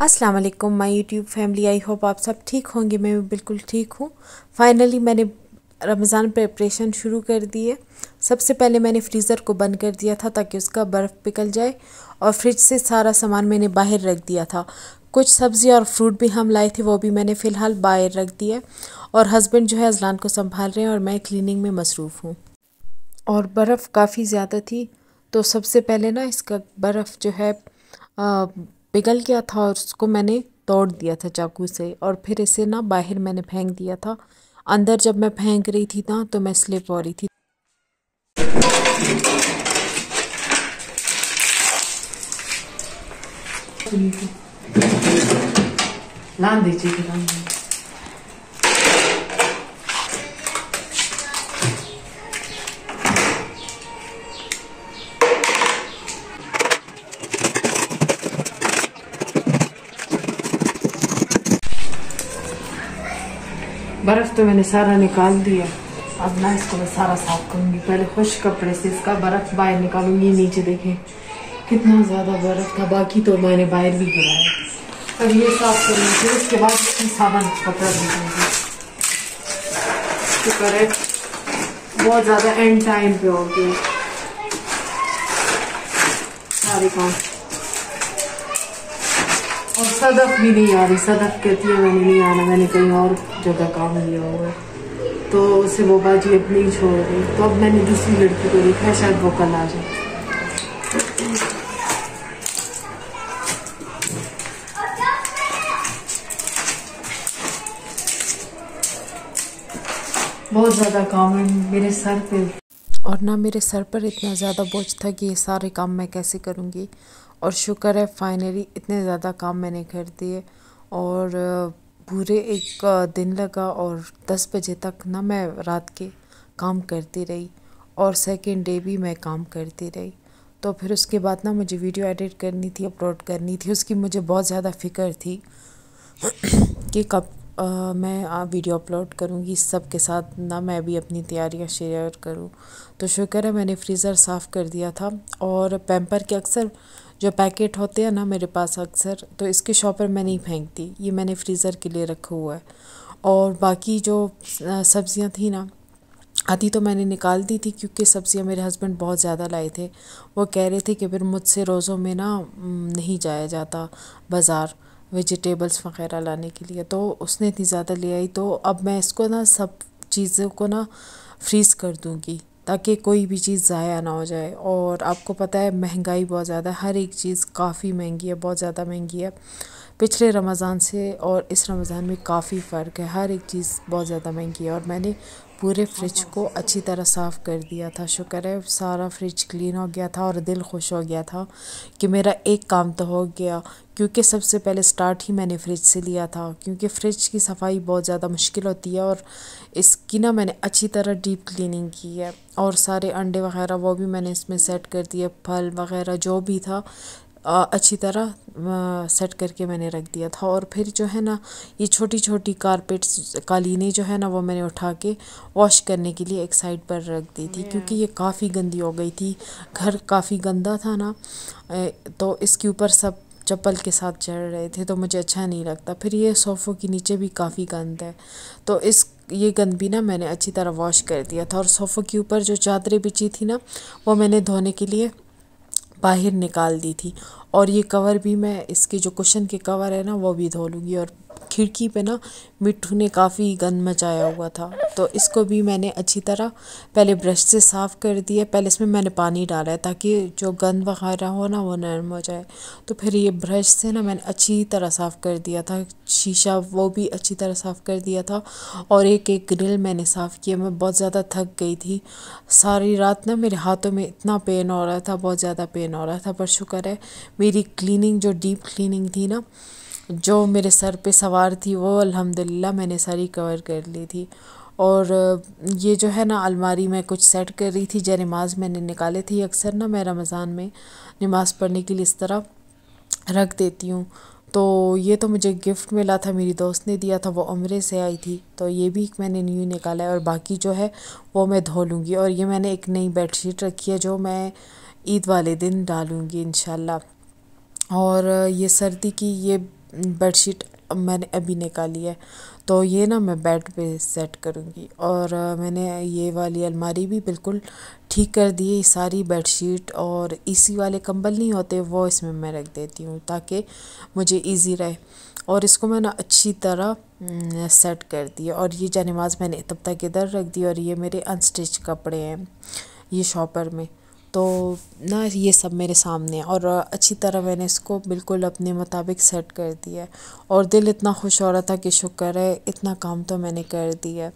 अस्सलाम वालेकुम my YouTube family I hope आप सब ठीक होंगे मैं भी बिल्कुल ठीक हूँ फाइनली मैंने रमज़ान प्रिपरेशन शुरू कर दी है सबसे पहले मैंने फ्रीज़र को बंद कर दिया था ताकि उसका बर्फ़ पिघल जाए और फ्रिज से सारा सामान मैंने बाहर रख दिया था कुछ सब्ज़ी और फ्रूट भी हम लाए थे वो भी मैंने फ़िलहाल बाहर रख दिया और हस्बैंड जो है अजलान को संभाल रहे हैं और मैं क्लिनिंग में मसरूफ़ हूँ और बर्फ़ काफ़ी ज़्यादा थी तो सबसे पहले ना इसका बर्फ़ जो है आ, पिघल गया था और उसको मैंने तोड़ दिया था चाकू से और फिर इसे ना बाहर मैंने फेंक दिया था अंदर जब मैं फेंक रही थी ना तो मैं स्लिप हो रही थी लान दीजिए बर्फ़ तो मैंने सारा निकाल दिया अब ना इसको मैं सारा साफ करूँगी पहले खुश कपड़े से इसका बर्फ़ बाहर निकालूंगी नीचे देखें कितना ज़्यादा बर्फ़ था बाकी तो मैंने बाहर भी गिराया अब ये साफ करूँगी फिर उसके बाद साबन कपड़ा भी दूंगी बहुत ज़्यादा एंड टाइम पे हो गए सारे काम सदफ भी नहीं आ रही सदफ कहती है मैंने नहीं आना मैंने कहीं और जगह काम लिया हुआ है तो उसे वो बाजी अब नहीं छोड़ गई तो अब मैंने दूसरी लड़की को देखा शायद वो कल आ जाए बहुत ज़्यादा काम है मेरे सर पे और ना मेरे सर पर इतना ज़्यादा बोझ था कि ये सारे काम मैं कैसे करूँगी और शुक्र है फाइनली इतने ज़्यादा काम मैंने कर दिए और पूरे एक दिन लगा और दस बजे तक ना मैं रात के काम करती रही और सेकेंड डे भी मैं काम करती रही तो फिर उसके बाद ना मुझे वीडियो एडिट करनी थी अपलोड करनी थी उसकी मुझे बहुत ज़्यादा फ़िक्र थी कि कब आ, मैं वीडियो अपलोड करूँगी सब के साथ ना मैं भी अपनी तैयारियाँ शेयर करूँ तो शुक्र है मैंने फ्रीज़र साफ़ कर दिया था और पैम्पर के अक्सर जो पैकेट होते हैं ना मेरे पास अक्सर तो इसके शॉपर मैं नहीं फेंकती ये मैंने फ्रीज़र के लिए रखा हुआ है और बाकी जो सब्ज़ियाँ थी ना आधी तो मैंने निकाल दी थी क्योंकि सब्ज़ियाँ मेरे हस्बैंड बहुत ज़्यादा लाए थे वो कह रहे थे कि फिर मुझसे रोज़ों में ना नहीं जाया जाता बाज़ार वेजिटेबल्स वगैरह लाने के लिए तो उसने इतनी ज़्यादा ले आई तो अब मैं इसको ना सब चीज़ों को ना फ्रीज़ कर दूँगी ताकि कोई भी चीज़ ज़ाया ना हो जाए और आपको पता है महंगाई बहुत ज़्यादा हर एक चीज़ काफ़ी महंगी है बहुत ज़्यादा महंगी है पिछले रमज़ान से और इस रमज़ान में काफ़ी फ़र्क है हर एक चीज़ बहुत ज़्यादा महंगी है और मैंने पूरे फ्रिज को अच्छी तरह साफ़ कर दिया था शुक्र है सारा फ्रिज क्लीन हो गया था और दिल खुश हो गया था कि मेरा एक काम तो हो गया क्योंकि सबसे पहले स्टार्ट ही मैंने फ्रिज से लिया था क्योंकि फ्रिज की सफाई बहुत ज़्यादा मुश्किल होती है और इसकी ना मैंने अच्छी तरह डीप क्लीनिंग की है और सारे अंडे वगैरह वो भी मैंने इसमें सेट कर दिए फल वगैरह जो भी था अच्छी तरह सेट करके मैंने रख दिया था और फिर जो है ना ये छोटी छोटी कारपेट्स कालीने जो है ना वो मैंने उठा के वॉश करने के लिए एक साइड पर रख दी थी क्योंकि ये काफ़ी गंदी हो गई थी घर काफ़ी गंदा था ना तो इसके ऊपर सब चप्पल के साथ चढ़ रहे थे तो मुझे अच्छा नहीं लगता फिर ये सोफ़ों के नीचे भी काफ़ी गंद है तो इस ये गंद भी ना मैंने अच्छी तरह वॉश कर दिया था और सोफ़ों के ऊपर जो चादरें बिछी थी ना वो मैंने धोने के लिए बाहर निकाल दी थी और ये कवर भी मैं इसके जो कुशन के कवर है ना वो भी धो लूँगी और खिड़की पे ना मिट्टू ने काफ़ी गंद मचाया हुआ था तो इसको भी मैंने अच्छी तरह पहले ब्रश से साफ़ कर दिया पहले इसमें मैंने पानी डाला है ताकि जो गंद वगैरह हो ना वो नरम हो जाए तो फिर ये ब्रश से ना मैंने अच्छी तरह साफ़ कर दिया था शीशा वो भी अच्छी तरह साफ़ कर दिया था और एक एक ग्रिल मैंने साफ़ किया मैं बहुत ज़्यादा थक गई थी सारी रात ना मेरे हाथों में इतना पेन हो रहा था बहुत ज़्यादा पेन हो रहा था पर शुक्र है मेरी क्लीनिंग जो डीप क्लीनिंग थी ना जो मेरे सर पे सवार थी वो अल्हम्दुलिल्लाह मैंने सारी कवर कर ली थी और ये जो है ना अलमारी में कुछ सेट कर रही थी जय नमाज मैंने निकाले थी अक्सर ना मैं रमज़ान में नमाज़ पढ़ने के लिए इस तरह रख देती हूँ तो ये तो मुझे गिफ्ट मिला था मेरी दोस्त ने दिया था वो उम्र से आई थी तो ये भी मैंने न्यू निकाला है और बाकी जो है वो मैं धो लूँगी और ये मैंने एक नई बेडशीट रखी है जो मैं ईद वाले दिन डालूँगी इन और ये सर्दी की ये बेडशीट मैंने अभी निकाली है तो ये ना मैं बेड पे सेट करूँगी और मैंने ये वाली अलमारी भी बिल्कुल ठीक कर दी है सारी बेडशीट और इसी वाले कंबल नहीं होते वो इसमें मैं रख देती हूँ ताकि मुझे इजी रहे और इसको मैंने अच्छी तरह सेट हम्म, कर दिया और ये जानेमाज मैंने तब तक इधर रख दी और ये मेरे अनस्टिच कपड़े हैं ये शॉपर में तो ना ये सब मेरे सामने और अच्छी तरह मैंने इसको बिल्कुल अपने मुताबिक सेट कर दिया है और दिल इतना खुश हो रहा था कि शुक्र है इतना काम तो मैंने कर दिया है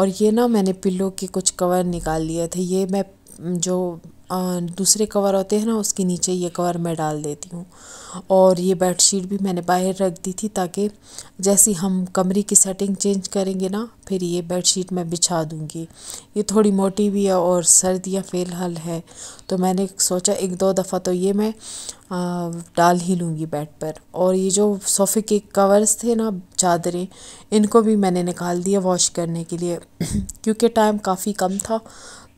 और ये ना मैंने पिल्लों के कुछ कवर निकाल लिए थे ये मैं जो दूसरे कवर होते हैं ना उसके नीचे ये कवर मैं डाल देती हूँ और ये बेडशीट भी मैंने बाहर रख दी थी ताकि जैसी हम कमरे की सेटिंग चेंज करेंगे ना फिर ये बेडशीट मैं बिछा दूँगी ये थोड़ी मोटी भी है और सर्दियाँ फ़िलहाल है तो मैंने सोचा एक दो दफ़ा तो ये मैं डाल ही लूँगी बेड पर और ये जो सोफ़े के कवर्स थे ना चादरें इनको भी मैंने निकाल दिया वॉश करने के लिए क्योंकि टाइम काफ़ी कम था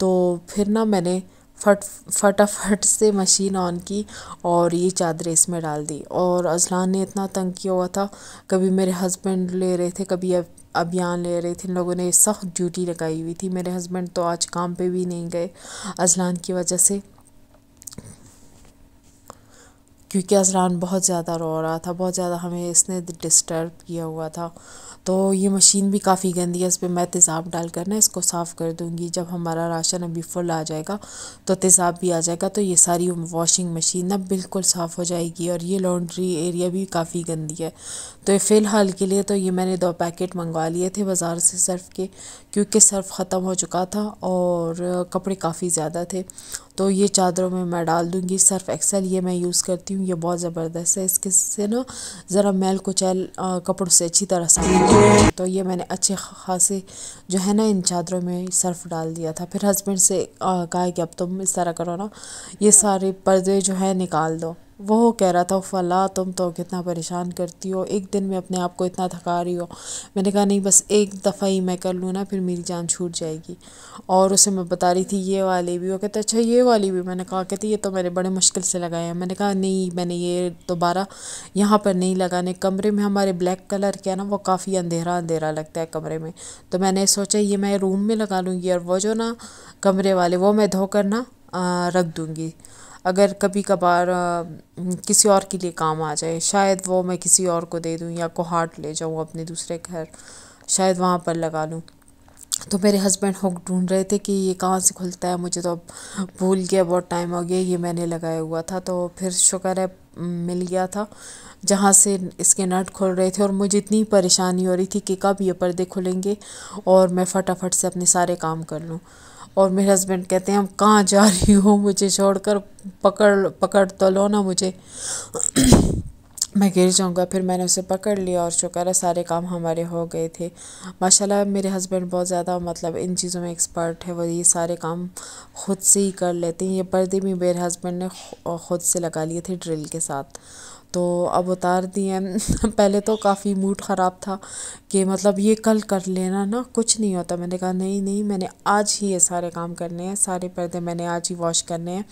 तो फिर ना मैंने फट फटाफट से मशीन ऑन की और ये चादर इसमें डाल दी और अजलान ने इतना तंग किया हुआ था कभी मेरे हस्बैंड ले रहे थे कभी अब अभियान ले रहे थे इन लोगों ने सख्त ड्यूटी लगाई हुई थी मेरे हस्बैंड तो आज काम पे भी नहीं गए अजलान की वजह से क्योंकि अजरान बहुत ज़्यादा रो रहा था बहुत ज़्यादा हमें इसने डिस्टर्ब किया हुआ था तो ये मशीन भी काफ़ी गंदी है इस पर मैं तेज़ाब डालकर ना इसको साफ़ कर दूँगी जब हमारा राशन अभी फुल आ जाएगा तो तेज़ाब भी आ जाएगा तो ये सारी वॉशिंग मशीन ना बिल्कुल साफ़ हो जाएगी और ये लॉन्ड्री एरिया भी काफ़ी गंदी है तो फ़िलहाल के लिए तो ये मैंने दो पैकेट मंगवा लिए थे बाज़ार से सर्फ़ के क्योंकि सर्फ़ ख़त्म हो चुका था और कपड़े काफ़ी ज़्यादा थे तो ये चादरों में मैं डाल दूँगी सर्फ़ एक्सल ये मैं यूज़ करती हूँ ये बहुत ज़बरदस्त है इसके से ना ज़रा मैल कुचैल कपड़ों से अच्छी तरह साफ तो ये मैंने अच्छे खासे जो है ना इन चादरों में सर्फ डाल दिया था फिर हस्बैंड से कहा कि अब तुम इस तरह करो ना ये सारे पर्दे जो है निकाल दो वो कह रहा था फला तुम तो कितना परेशान करती हो एक दिन में अपने आप को इतना थका रही हो मैंने कहा नहीं बस एक दफ़ा ही मैं कर लूँ ना फिर मेरी जान छूट जाएगी और उसे मैं बता रही थी ये वाली भी वो कहते अच्छा ये वाली भी मैंने कहा कहती ये तो मेरे बड़े मुश्किल से लगाए हैं मैंने कहा नहीं मैंने ये दोबारा यहाँ पर नहीं लगाने कमरे में हमारे ब्लैक कलर के ना वो काफ़ी अंधेरा अंधेरा लगता है कमरे में तो मैंने सोचा ये मैं रूम में लगा लूँगी और वो जो ना कमरे वाले वो मैं धोकर ना रख दूँगी अगर कभी कभार किसी और के लिए काम आ जाए शायद वो मैं किसी और को दे दूँ या हार्ट ले जाऊँ अपने दूसरे घर शायद वहाँ पर लगा लूँ तो मेरे हस्बैंड हुक ढूंढ रहे थे कि ये कहाँ से खुलता है मुझे तो अब भूल गया बहुत टाइम हो गया ये मैंने लगाया हुआ था तो फिर शुक्र है मिल गया था जहाँ से इसके नट खोल रहे थे और मुझे इतनी परेशानी हो रही थी कि कब ये पर्दे खुलेंगे और मैं फटाफट से अपने सारे काम कर लूँ और मेरे हस्बैंड कहते हैं हम कहाँ जा रही हो मुझे छोड़कर पकड़ पकड़ तो लो ना मुझे मैं गिर जाऊँगा फिर मैंने उसे पकड़ लिया और शुक्र है सारे काम हमारे हो गए थे माशाल्लाह मेरे हस्बैंड बहुत ज़्यादा मतलब इन चीज़ों में एक्सपर्ट है वो ये सारे काम ख़ुद से ही कर लेते हैं ये पर्दे भी मेरे हस्बैंड ने ख़ुद से लगा लिए थे ड्रिल के साथ तो अब उतार दिए पहले तो काफ़ी मूड ख़राब था कि मतलब ये कल कर लेना ना कुछ नहीं होता मैंने कहा नहीं नहीं मैंने आज ही ये सारे काम करने हैं सारे पर्दे मैंने आज ही वॉश करने हैं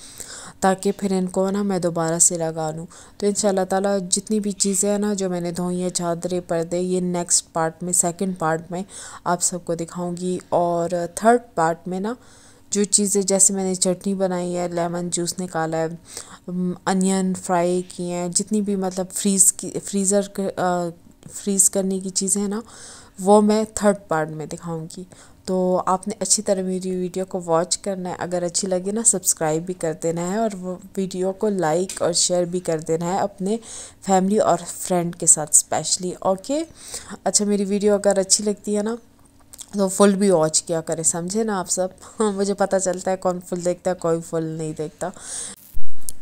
ताकि फिर इनको ना मैं दोबारा से लगा लूँ तो इन ताला जितनी भी चीज़ें हैं ना जो मैंने धोई हैं चादरें पर्दे ये नेक्स्ट पार्ट में सेकेंड पार्ट में आप सबको दिखाऊँगी और थर्ड पार्ट में ना जो चीज़ें जैसे मैंने चटनी बनाई है लेमन जूस निकाला है अनियन फ्राई किए हैं जितनी भी मतलब फ्रीज़ की फ्रीज़र फ्रीज़ करने की चीज़ें हैं ना वो मैं थर्ड पार्ट में दिखाऊंगी तो आपने अच्छी तरह मेरी वीडियो को वॉच करना है अगर अच्छी लगे ना सब्सक्राइब भी कर देना है और वो वीडियो को लाइक और शेयर भी कर देना है अपने फैमिली और फ्रेंड के साथ स्पेशली ओके अच्छा मेरी वीडियो अगर अच्छी लगती है ना तो फुल भी वॉच किया करें समझे ना आप सब हाँ, मुझे पता चलता है कौन फुल देखता है कोई फुल नहीं देखता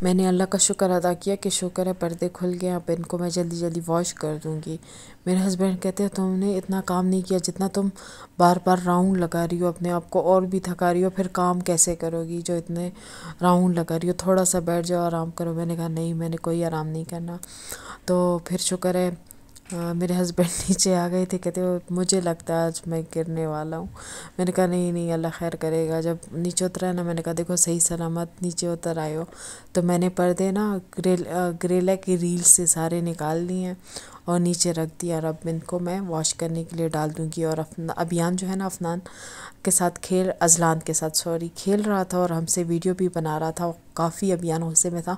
मैंने अल्लाह का शुक्र अदा किया कि शुक्र है पर्दे खुल गए अब इनको मैं जल्दी जल्दी वॉश कर दूँगी मेरे हस्बैंड कहते हैं तुमने इतना काम नहीं किया जितना तुम बार बार राउंड लगा रही हो अपने आप को और भी थका रही हो फिर काम कैसे करोगी जो इतने राउंड लगा रही हो थोड़ा सा बैठ जाओ आराम करो मैंने कहा नहीं मैंने कोई आराम नहीं करना तो फिर शुक्र है हाँ, मेरे हस्बैंड नीचे आ गए थे कहते मुझे लगता है आज मैं गिरने वाला हूँ मैंने कहा नहीं नहीं अल्लाह खैर करेगा जब नीचे उतरा ना मैंने कहा देखो सही सलामत नीचे उतर आए हो तो मैंने पर्दे ना ग्रेल ग्रेला की रील से सारे निकाल लिए हैं और नीचे रख दिया और अब इनको मैं वॉश करने के लिए डाल दूँगी और अफना अभियान जो है ना अफनान के साथ खेल अजलान के साथ सॉरी खेल रहा था और हमसे वीडियो भी बना रहा था काफ़ी अभियान गुस्से में था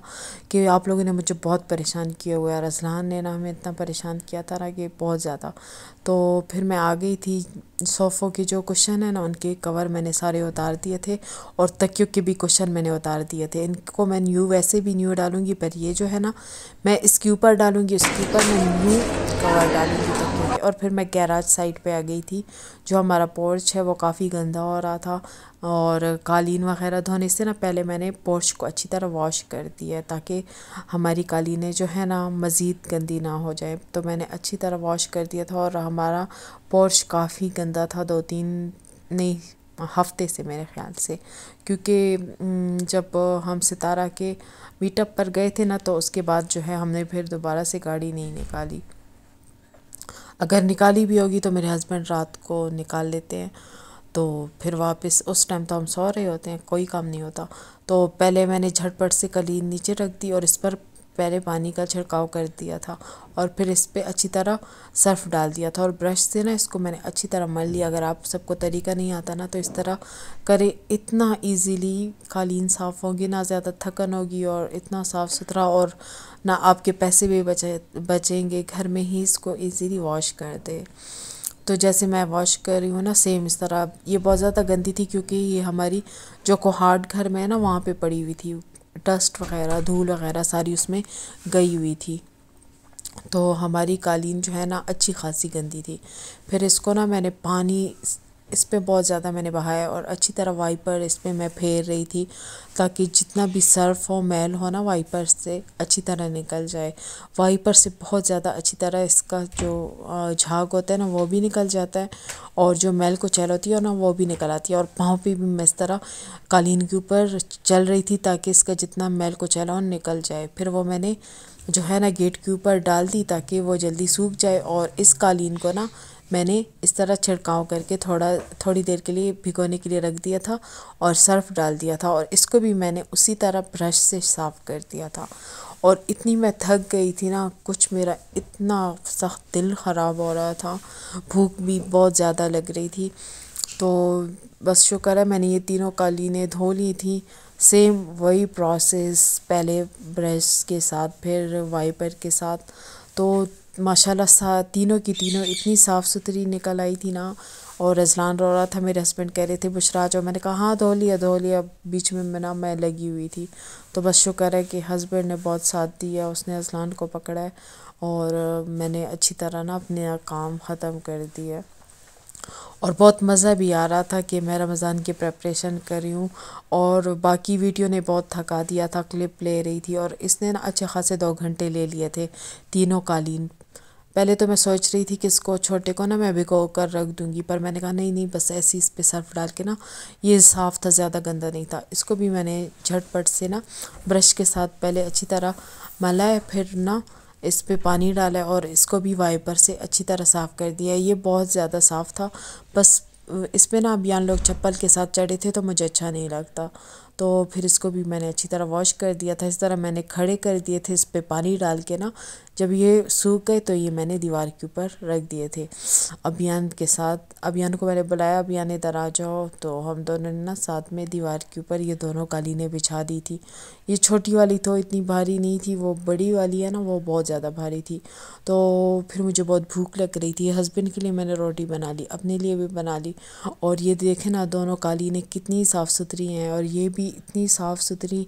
कि आप लोगों ने मुझे बहुत परेशान किया हुआ और असलान ने ना हमें इतना परेशान किया था ना कि बहुत ज़्यादा तो फिर मैं आ गई थी सोफ़ों के जो क्वेश्चन है ना उनके कवर मैंने सारे उतार दिए थे और तकियों के भी क्वेश्चन मैंने उतार दिए थे इनको मैं न्यू वैसे भी न्यू डालूँगी पर ये जो है ना मैं इसके ऊपर डालूँगी इसके ऊपर मैं न्यू कवर डाली थी तकिए और फिर मैं गैराज साइड पे आ गई थी जो हमारा पोर्च है वो काफ़ी गंदा हो रहा था और कालीन वगैरह धोने से ना पहले मैंने पोर्च को अच्छी तरह वॉश कर दिया ताकि हमारी कालीने जो है ना मज़ीद गंदी ना हो जाए तो मैंने अच्छी तरह वॉश कर दिया था और हमारा पोर्च काफ़ी गंदा था दो तीन नहीं हफ्ते से मेरे ख्याल से क्योंकि जब हम सितारा के मीटअप पर गए थे ना तो उसके बाद जो है हमने फिर दोबारा से गाड़ी नहीं निकाली अगर निकाली भी होगी तो मेरे हस्बैंड रात को निकाल लेते हैं तो फिर वापस उस टाइम तो हम सो रहे होते हैं कोई काम नहीं होता तो पहले मैंने झटपट से कलीन नीचे रख दी और इस पर पहले पानी का छिड़काव कर दिया था और फिर इस पर अच्छी तरह सर्फ़ डाल दिया था और ब्रश से ना इसको मैंने अच्छी तरह मल लिया अगर आप सबको तरीका नहीं आता ना तो इस तरह करें इतना इजीली कालीन साफ़ होगी ना ज़्यादा थकन होगी और इतना साफ़ सुथरा और ना आपके पैसे भी बचे बचेंगे घर में ही इसको ईजीली वॉश कर दे तो जैसे मैं वॉश कर रही हूँ ना सेम इस तरह ये बहुत ज़्यादा गंदी थी क्योंकि ये हमारी जो कोहाट घर में है ना वहाँ पे पड़ी हुई थी डस्ट वगैरह धूल वगैरह सारी उसमें गई हुई थी तो हमारी क़ालीन जो है ना अच्छी ख़ासी गंदी थी फिर इसको ना मैंने पानी इस पर बहुत ज़्यादा मैंने बहाया और अच्छी तरह वाइपर इस पर मैं फेर रही थी ताकि जितना भी सर्फ हो मैल हो ना वाइपर से अच्छी तरह निकल जाए वाइपर से बहुत ज़्यादा अच्छी तरह इसका जो झाग होता है ना वो भी निकल जाता है और जो मैल को चल होती है ना वो भी निकल आती है और पाँव पे भी मैं इस तरह कालीन के ऊपर चल रही थी ताकि इसका जितना मैल को चला हो निकल जाए फिर वो मैंने जो है ना गेट के ऊपर डाल दी ताकि वो जल्दी सूख जाए और इस कालीन को ना मैंने इस तरह छिड़काव करके थोड़ा थोड़ी देर के लिए भिगोने के लिए रख दिया था और सर्फ डाल दिया था और इसको भी मैंने उसी तरह ब्रश से साफ़ कर दिया था और इतनी मैं थक गई थी ना कुछ मेरा इतना सख्त दिल ख़राब हो रहा था भूख भी बहुत ज़्यादा लग रही थी तो बस शुक्र है मैंने ये तीनों कालीनें धो ली थी सेम वही प्रोसेस पहले ब्रश के साथ फिर वाइपर के साथ तो माशाल्लाह सा तीनों की तीनों इतनी साफ़ सुथरी निकल आई थी ना और रजलान रो रहा था मेरे हस्बैंड कह रहे थे बुशरा जो मैंने कहा हाँ धो लिया धो लिया बीच में मैं ना मैं लगी हुई थी तो बस शुक्र है कि हस्बैंड ने बहुत साथ दिया उसने रजलान को पकड़ा है और मैंने अच्छी तरह ना अपने काम ख़त्म कर दिया और बहुत मज़ा भी आ रहा था कि मैं रमज़ान की प्रेपरेशन कर रही हूँ और बाकी वीडियो ने बहुत थका दिया था क्लिप ले रही थी और इसने ना अच्छे खासे दो घंटे ले लिए थे तीनों कालीन पहले तो मैं सोच रही थी कि इसको छोटे को ना मैं भिगो कर रख दूँगी पर मैंने कहा नहीं नहीं बस ऐसे इस पर सर्फ डाल के ना ये साफ़ था ज़्यादा गंदा नहीं था इसको भी मैंने झटपट से ना ब्रश के साथ पहले अच्छी तरह मलाए फिर ना इस पे पानी डाला है और इसको भी वाइपर से अच्छी तरह साफ़ कर दिया ये बहुत ज़्यादा साफ़ था बस इस पर ना अभियान लोग चप्पल के साथ चढ़े थे तो मुझे अच्छा नहीं लगता तो फिर इसको भी मैंने अच्छी तरह वॉश कर दिया था इस तरह मैंने खड़े कर दिए थे इस पर पानी डाल के ना जब ये सूख गए तो ये मैंने दीवार के ऊपर रख दिए थे अभियान के साथ अभियान को मैंने बुलाया अभियान इधर आ जाओ तो हम दोनों ने ना साथ में दीवार के ऊपर ये दोनों कालीनें बिछा दी थी ये छोटी वाली तो इतनी भारी नहीं थी वो बड़ी वाली है ना वो बहुत ज़्यादा भारी थी तो फिर मुझे बहुत भूख लग रही थी हस्बैंड के लिए मैंने रोटी बना ली अपने लिए भी बना ली और ये देखें ना दोनों कालीनें कितनी साफ़ सुथरी हैं और ये भी भी इतनी साफ़ सुथरी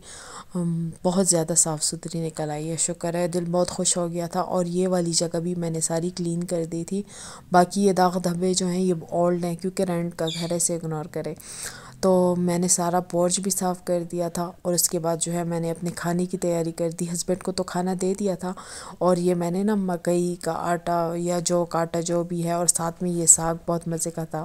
बहुत ज़्यादा साफ़ सुथरी निकल आई है शुक्र है दिल बहुत खुश हो गया था और ये वाली जगह भी मैंने सारी क्लीन कर दी थी बाकी ये दाग धब्बे जो हैं ये ओल्ड हैं क्योंकि रेंट का घर है इसे इग्नोर करें तो मैंने सारा पोर्च भी साफ़ कर दिया था और उसके बाद जो है मैंने अपने खाने की तैयारी कर दी हस्बैंड को तो खाना दे दिया था और ये मैंने ना मकई का आटा या जौ का आटा जो भी है और साथ में ये साग बहुत मज़े का था